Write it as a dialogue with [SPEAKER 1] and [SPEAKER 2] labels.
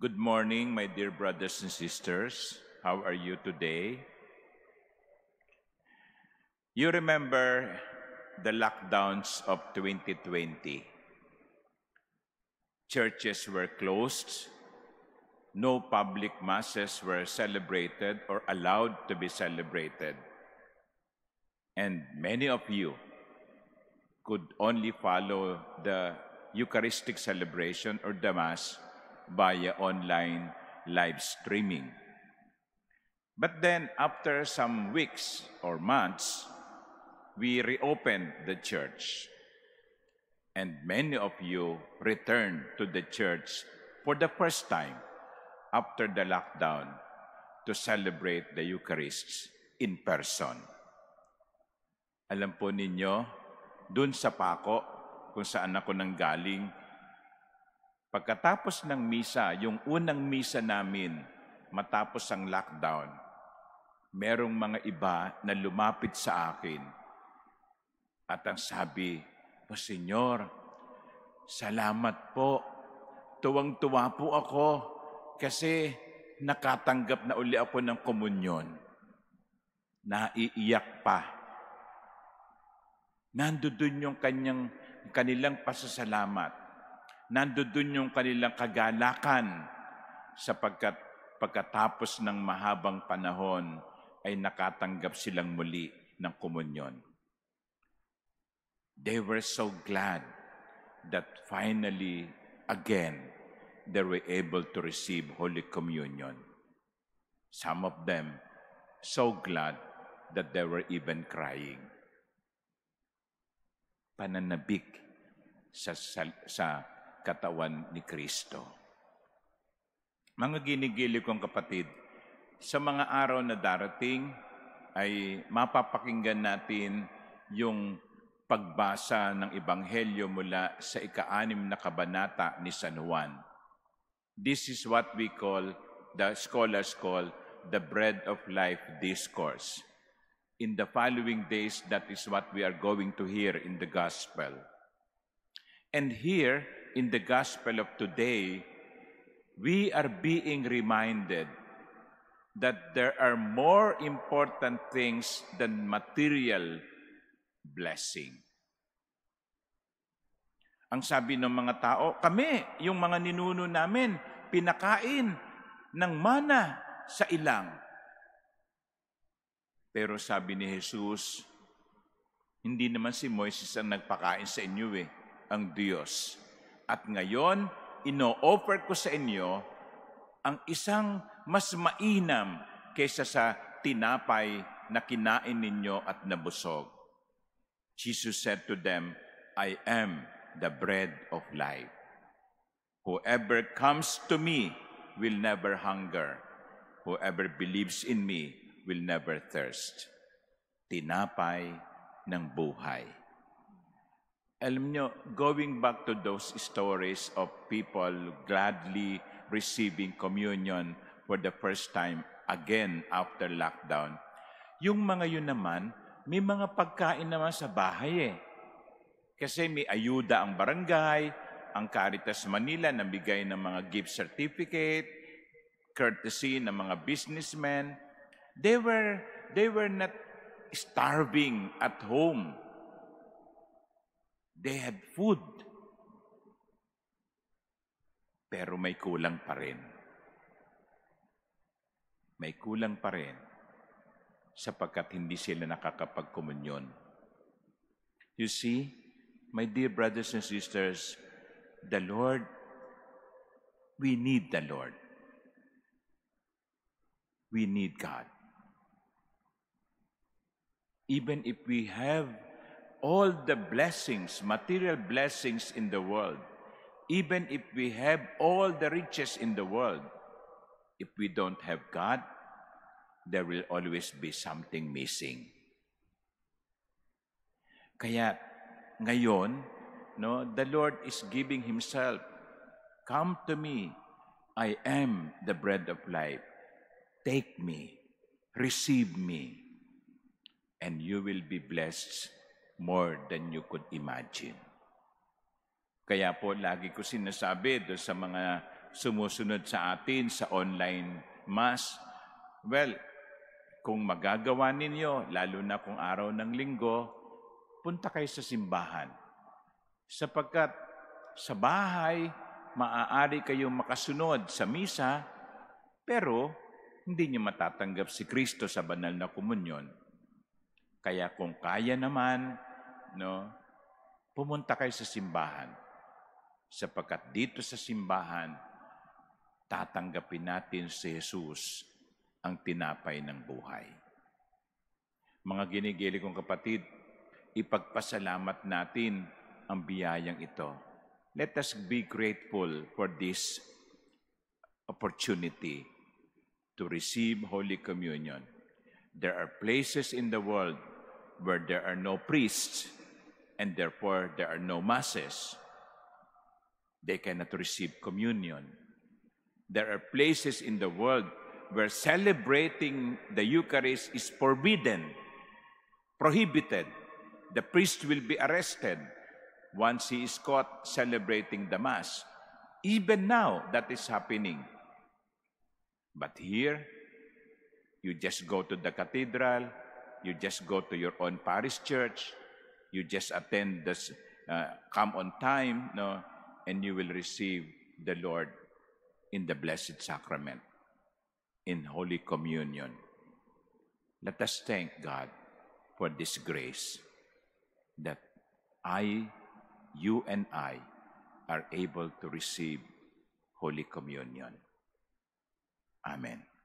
[SPEAKER 1] Good morning, my dear brothers and sisters. How are you today? You remember the lockdowns of 2020. Churches were closed. No public masses were celebrated or allowed to be celebrated. And many of you could only follow the Eucharistic celebration or the Mass via online live streaming. But then, after some weeks or months, we reopened the church. And many of you returned to the church for the first time after the lockdown to celebrate the Eucharist in person. Alam po ninyo, dun sa Paco, kung saan ako nanggaling, Pagkatapos ng misa, yung unang misa namin, matapos ang lockdown, merong mga iba na lumapit sa akin. At ang sabi, O Senyor, salamat po. Tuwang-tuwa po ako kasi nakatanggap na uli ako ng komunyon. Naiiyak pa. Nandoon yung kanyang, kanilang pasasalamat nandoon yung kanilang kagalakan sapagkat pagkatapos ng mahabang panahon ay nakatanggap silang muli ng komunyon. They were so glad that finally, again, they were able to receive Holy Communion. Some of them so glad that they were even crying. Pananabik sa, sa, sa katawan ni Kristo. Mga ginigili kong kapatid, sa mga araw na darating ay mapapakinggan natin yung pagbasa ng Ebanghelyo mula sa ikaanim na kabanata ni San Juan. This is what we call, the scholars call, the Bread of Life Discourse. In the following days, that is what we are going to hear in the Gospel. And here, in the gospel of today, we are being reminded that there are more important things than material blessing. Ang sabi ng mga tao, kami, yung mga ninuno namin, pinakain ng mana sa ilang. Pero sabi ni Jesus, hindi naman si Moises ang nagpakain sa inyo eh, ang Diyos at ngayon, ino-offer ko sa inyo ang isang mas mainam kaysa sa tinapay na kinain ninyo at nabusog. Jesus said to them, I am the bread of life. Whoever comes to me will never hunger. Whoever believes in me will never thirst. Tinapay ng buhay. Alam nyo, going back to those stories of people gladly receiving communion for the first time again after lockdown, yung mga yun naman, may mga pagkain naman sa bahay eh. Kasi may ayuda ang barangay, ang Caritas Manila nabigay ng mga gift certificate, courtesy ng mga businessmen. They were, they were not starving at home They had food. Pero may kulang pa rin. May kulang pa rin sapagkat hindi sila nakakapagkomunyon. You see, my dear brothers and sisters, the Lord, we need the Lord. We need God. Even if we have all the blessings, material blessings in the world, even if we have all the riches in the world, if we don't have God, there will always be something missing. Kaya ngayon, no, the Lord is giving himself. Come to me. I am the bread of life. Take me. Receive me. And you will be blessed more than you could imagine. Kaya po lagi ko sinasabi do sa mga sumusunod sa atin sa online mass, well, kung magagawa ninyo, lalo na kung araw ng linggo, punta kayo sa simbahan. Sapagkat sa bahay, maaari kayong makasunod sa misa, pero hindi niyo matatanggap si Kristo sa banal na komunyon. Kaya kung kaya naman, no? Pumunta kayo sa simbahan. Sapagkat dito sa simbahan, tatanggapin natin si Jesus ang tinapay ng buhay. Mga ginigili kong kapatid, ipagpasalamat natin ang biyayang ito. Let us be grateful for this opportunity to receive Holy Communion. There are places in the world where there are no priests, and therefore there are no masses. They cannot receive communion. There are places in the world where celebrating the Eucharist is forbidden, prohibited. The priest will be arrested once he is caught celebrating the Mass. Even now, that is happening. But here, you just go to the cathedral, you just go to your own parish church, You just attend this, uh, come on time, no? And you will receive the Lord in the Blessed Sacrament, in Holy Communion. Let us thank God for this grace that I, you and I are able to receive Holy Communion. Amen.